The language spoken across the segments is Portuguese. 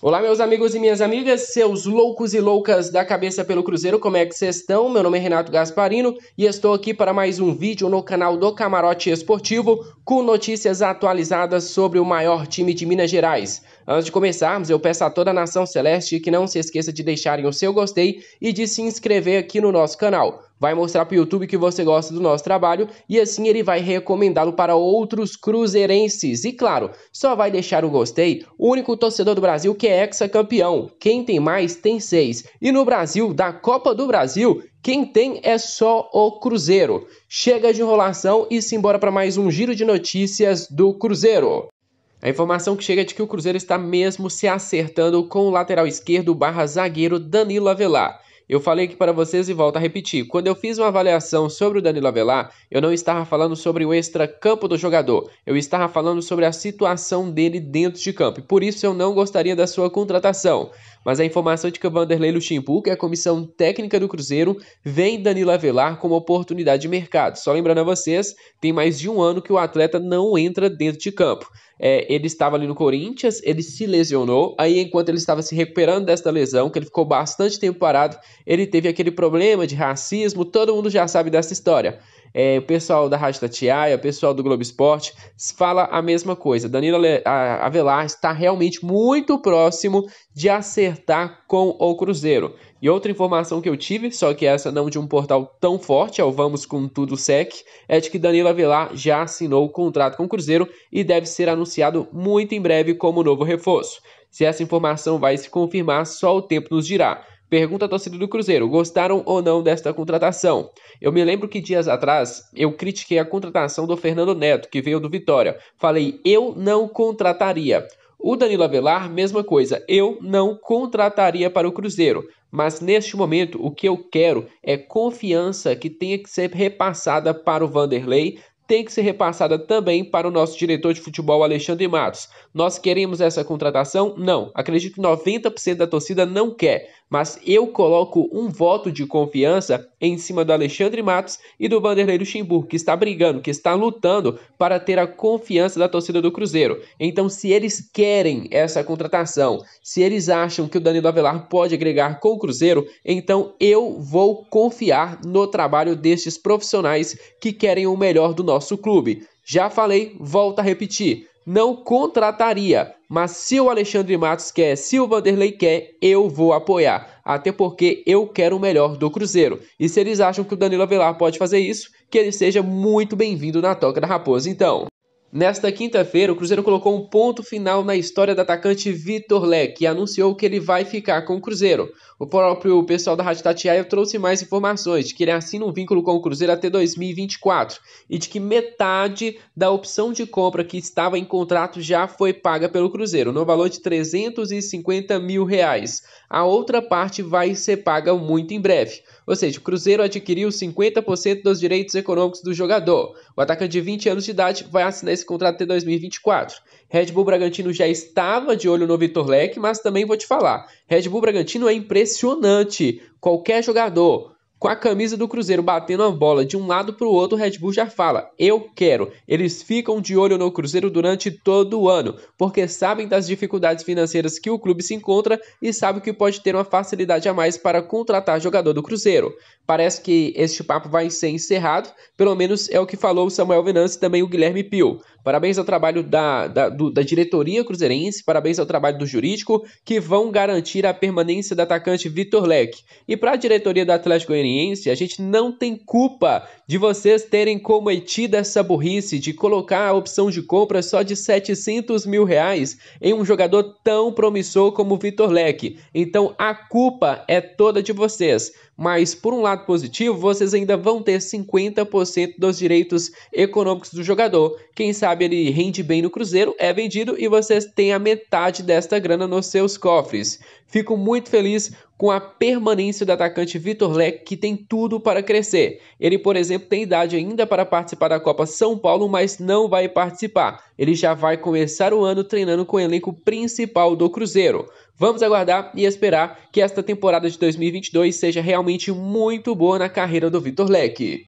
Olá, meus amigos e minhas amigas, seus loucos e loucas da cabeça pelo Cruzeiro, como é que vocês estão? Meu nome é Renato Gasparino e estou aqui para mais um vídeo no canal do Camarote Esportivo com notícias atualizadas sobre o maior time de Minas Gerais. Antes de começarmos, eu peço a toda a nação celeste que não se esqueça de deixarem o seu gostei e de se inscrever aqui no nosso canal. Vai mostrar para o YouTube que você gosta do nosso trabalho e assim ele vai recomendá-lo para outros cruzeirenses. E claro, só vai deixar o gostei o único torcedor do Brasil que é hexacampeão. Quem tem mais tem seis. E no Brasil, da Copa do Brasil, quem tem é só o Cruzeiro. Chega de enrolação e simbora para mais um giro de notícias do Cruzeiro. A informação que chega é de que o Cruzeiro está mesmo se acertando com o lateral esquerdo barra zagueiro Danilo Avelar. Eu falei aqui para vocês e volto a repetir. Quando eu fiz uma avaliação sobre o Danilo Avelar, eu não estava falando sobre o extra-campo do jogador. Eu estava falando sobre a situação dele dentro de campo. E por isso eu não gostaria da sua contratação. Mas a informação é de que o Vanderlei Luxemburgo, que é a comissão técnica do Cruzeiro, vem Danilo Avelar como oportunidade de mercado. Só lembrando a vocês, tem mais de um ano que o atleta não entra dentro de campo é, ele estava ali no Corinthians, ele se lesionou, aí enquanto ele estava se recuperando desta lesão, que ele ficou bastante tempo parado, ele teve aquele problema de racismo, todo mundo já sabe dessa história é, o pessoal da Rádio Tatiaia, o pessoal do Globo Esporte, fala a mesma coisa. Danilo Avelar está realmente muito próximo de acertar com o Cruzeiro. E outra informação que eu tive, só que essa não de um portal tão forte, é o Vamos Com Tudo Sec, é de que Danilo Avelar já assinou o contrato com o Cruzeiro e deve ser anunciado muito em breve como novo reforço. Se essa informação vai se confirmar, só o tempo nos dirá. Pergunta torcida do Cruzeiro: gostaram ou não desta contratação? Eu me lembro que dias atrás eu critiquei a contratação do Fernando Neto, que veio do Vitória. Falei, eu não contrataria. O Danilo Avelar, mesma coisa, eu não contrataria para o Cruzeiro. Mas neste momento, o que eu quero é confiança que tenha que ser repassada para o Vanderlei, tem que ser repassada também para o nosso diretor de futebol, Alexandre Matos. Nós queremos essa contratação? Não. Acredito que 90% da torcida não quer, mas eu coloco um voto de confiança em cima do Alexandre Matos e do Vanderlei Luxemburgo, que está brigando, que está lutando para ter a confiança da torcida do Cruzeiro. Então, se eles querem essa contratação, se eles acham que o Danilo Avelar pode agregar com o Cruzeiro, então eu vou confiar no trabalho destes profissionais que querem o melhor do nosso clube. Já falei, volto a repetir não contrataria. Mas se o Alexandre Matos quer, se o Vanderlei quer, eu vou apoiar. Até porque eu quero o melhor do Cruzeiro. E se eles acham que o Danilo Avelar pode fazer isso, que ele seja muito bem-vindo na Toca da Raposa, então. Nesta quinta-feira, o Cruzeiro colocou um ponto final na história do atacante Vitor Leque e anunciou que ele vai ficar com o Cruzeiro. O próprio pessoal da Rádio Tatiaia trouxe mais informações de que ele assina um vínculo com o Cruzeiro até 2024 e de que metade da opção de compra que estava em contrato já foi paga pelo Cruzeiro, no valor de 350 mil reais. A outra parte vai ser paga muito em breve. Ou seja, o Cruzeiro adquiriu 50% dos direitos econômicos do jogador. O atacante de 20 anos de idade vai assinar desse contrato até 2024. Red Bull Bragantino já estava de olho no Vitor Leque, mas também vou te falar: Red Bull Bragantino é impressionante. Qualquer jogador com a camisa do Cruzeiro batendo a bola de um lado para o outro, o Red Bull já fala: Eu quero. Eles ficam de olho no Cruzeiro durante todo o ano, porque sabem das dificuldades financeiras que o clube se encontra e sabem que pode ter uma facilidade a mais para contratar jogador do Cruzeiro. Parece que este papo vai ser encerrado, pelo menos é o que falou o Samuel Venance e também o Guilherme Pio. Parabéns ao trabalho da, da, do, da diretoria cruzeirense, parabéns ao trabalho do jurídico, que vão garantir a permanência do atacante Vitor Leque. E para a diretoria do Atlético Goianiense, experiência, a gente não tem culpa de vocês terem cometido essa burrice de colocar a opção de compra só de 700 mil reais em um jogador tão promissor como o Vitor Leque. Então a culpa é toda de vocês. Mas, por um lado positivo, vocês ainda vão ter 50% dos direitos econômicos do jogador. Quem sabe ele rende bem no Cruzeiro, é vendido e vocês têm a metade desta grana nos seus cofres. Fico muito feliz com a permanência do atacante Vitor Leque, que tem tudo para crescer. Ele, por exemplo, tem idade ainda para participar da Copa São Paulo, mas não vai participar. Ele já vai começar o ano treinando com o elenco principal do Cruzeiro. Vamos aguardar e esperar que esta temporada de 2022 seja realmente muito boa na carreira do Vitor Leque.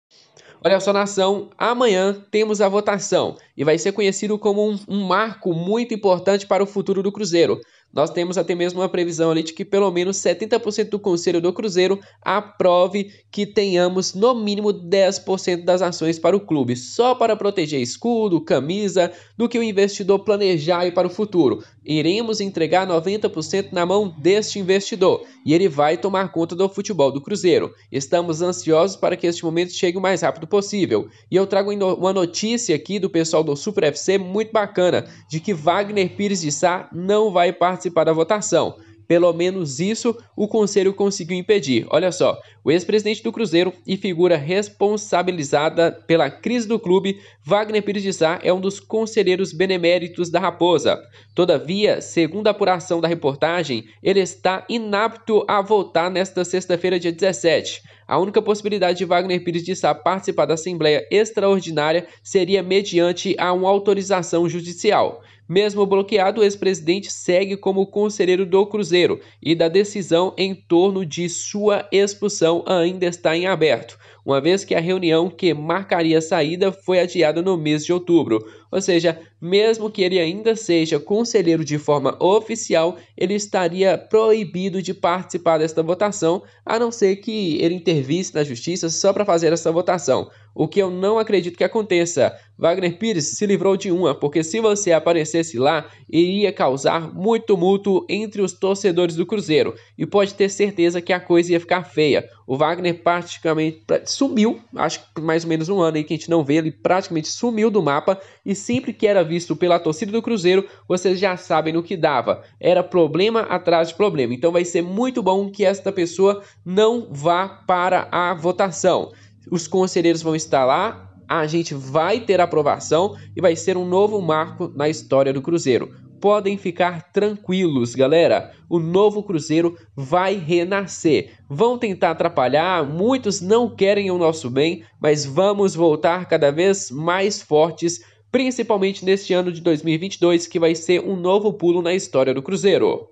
Olha só, nação, amanhã temos a votação e vai ser conhecido como um, um, marco muito importante para o futuro do Cruzeiro, nós temos até mesmo uma previsão ali de que pelo menos 70% do Conselho do Cruzeiro aprove que tenhamos no mínimo 10% das ações para o clube, só para proteger escudo, camisa, do que o investidor planejar e para o futuro. Iremos entregar 90% na mão deste investidor e ele vai tomar conta do futebol do Cruzeiro. Estamos ansiosos para que este momento chegue o mais rápido possível. E eu trago uma notícia aqui do pessoal do Super FC muito bacana, de que Wagner Pires de Sá não vai participar participar da votação. Pelo menos isso o conselho conseguiu impedir. Olha só, o ex-presidente do Cruzeiro e figura responsabilizada pela crise do clube, Wagner Pires de Sá, é um dos conselheiros beneméritos da Raposa. Todavia, segundo a apuração da reportagem, ele está inapto a votar nesta sexta-feira, dia 17. A única possibilidade de Wagner Pires de Sá participar da Assembleia Extraordinária seria mediante a uma autorização judicial. Mesmo bloqueado, o ex-presidente segue como conselheiro do Cruzeiro e da decisão em torno de sua expulsão ainda está em aberto uma vez que a reunião que marcaria a saída foi adiada no mês de outubro. Ou seja, mesmo que ele ainda seja conselheiro de forma oficial, ele estaria proibido de participar desta votação, a não ser que ele intervisse na justiça só para fazer essa votação. O que eu não acredito que aconteça. Wagner Pires se livrou de uma, porque se você aparecesse lá, iria causar muito tumulto entre os torcedores do Cruzeiro e pode ter certeza que a coisa ia ficar feia. O Wagner praticamente sumiu, acho que mais ou menos um ano aí que a gente não vê, ele praticamente sumiu do mapa e sempre que era visto pela torcida do Cruzeiro, vocês já sabem no que dava. Era problema atrás de problema. Então vai ser muito bom que esta pessoa não vá para a votação. Os conselheiros vão estar lá, a gente vai ter aprovação e vai ser um novo marco na história do Cruzeiro podem ficar tranquilos, galera. O novo Cruzeiro vai renascer. Vão tentar atrapalhar, muitos não querem o nosso bem, mas vamos voltar cada vez mais fortes, principalmente neste ano de 2022, que vai ser um novo pulo na história do Cruzeiro.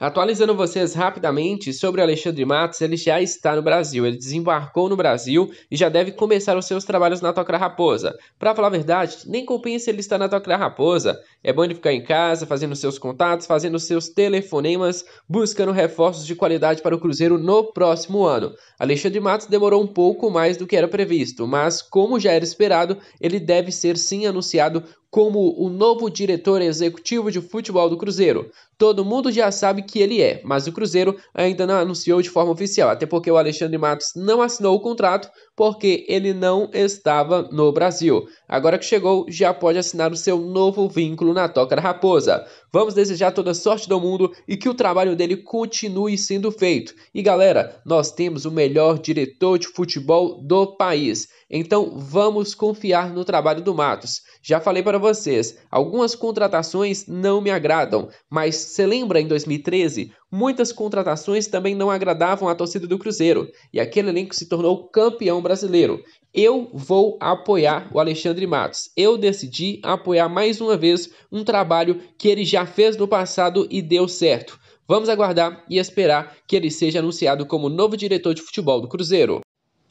Atualizando vocês rapidamente sobre o Alexandre Matos, ele já está no Brasil, ele desembarcou no Brasil e já deve começar os seus trabalhos na Tocra Raposa. Para falar a verdade, nem compensa ele estar na Tocra Raposa. É bom ele ficar em casa, fazendo seus contatos, fazendo seus telefonemas, buscando reforços de qualidade para o Cruzeiro no próximo ano. Alexandre Matos demorou um pouco mais do que era previsto, mas como já era esperado, ele deve ser sim anunciado como o novo diretor executivo de futebol do Cruzeiro. Todo mundo já sabe que ele é, mas o Cruzeiro ainda não anunciou de forma oficial, até porque o Alexandre Matos não assinou o contrato, porque ele não estava no Brasil. Agora que chegou, já pode assinar o seu novo vínculo na Toca da Raposa. Vamos desejar toda sorte do mundo e que o trabalho dele continue sendo feito. E galera, nós temos o melhor diretor de futebol do país. Então vamos confiar no trabalho do Matos. Já falei para vocês, algumas contratações não me agradam, mas se lembra em 2013 Muitas contratações também não agradavam a torcida do Cruzeiro e aquele elenco se tornou campeão brasileiro. Eu vou apoiar o Alexandre Matos. Eu decidi apoiar mais uma vez um trabalho que ele já fez no passado e deu certo. Vamos aguardar e esperar que ele seja anunciado como novo diretor de futebol do Cruzeiro.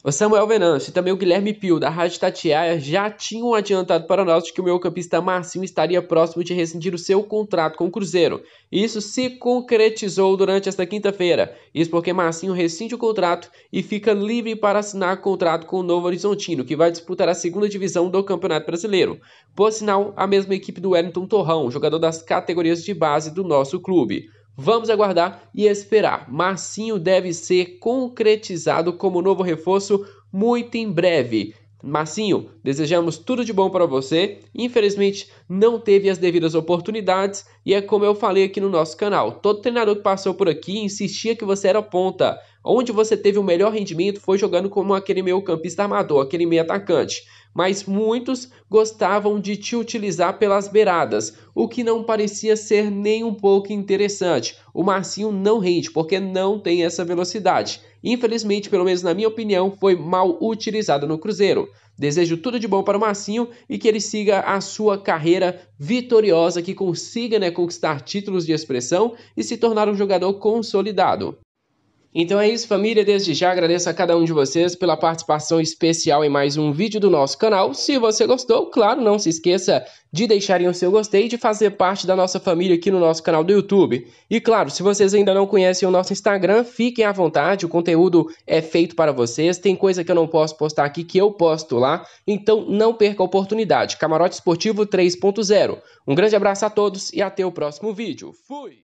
O Samuel Venâncio e também o Guilherme Pio, da Rádio Tatiaia, já tinham adiantado para nós de que o meu campista Marcinho estaria próximo de rescindir o seu contrato com o Cruzeiro. Isso se concretizou durante esta quinta-feira. Isso porque Marcinho rescinde o contrato e fica livre para assinar contrato com o Novo Horizontino, que vai disputar a segunda divisão do Campeonato Brasileiro. Por sinal, a mesma equipe do Wellington Torrão, jogador das categorias de base do nosso clube. Vamos aguardar e esperar. Marcinho deve ser concretizado como novo reforço muito em breve. Massinho, desejamos tudo de bom para você. Infelizmente, não teve as devidas oportunidades e é como eu falei aqui no nosso canal. Todo treinador que passou por aqui insistia que você era ponta. Onde você teve o melhor rendimento foi jogando como aquele meio-campista armador, aquele meio-atacante. Mas muitos gostavam de te utilizar pelas beiradas, o que não parecia ser nem um pouco interessante. O Marcinho não rende porque não tem essa velocidade infelizmente, pelo menos na minha opinião, foi mal utilizado no Cruzeiro. Desejo tudo de bom para o Marcinho e que ele siga a sua carreira vitoriosa, que consiga né, conquistar títulos de expressão e se tornar um jogador consolidado. Então é isso, família. Desde já agradeço a cada um de vocês pela participação especial em mais um vídeo do nosso canal. Se você gostou, claro, não se esqueça de deixarem o seu gostei e de fazer parte da nossa família aqui no nosso canal do YouTube. E claro, se vocês ainda não conhecem o nosso Instagram, fiquem à vontade, o conteúdo é feito para vocês. Tem coisa que eu não posso postar aqui que eu posto lá, então não perca a oportunidade. Camarote Esportivo 3.0. Um grande abraço a todos e até o próximo vídeo. Fui!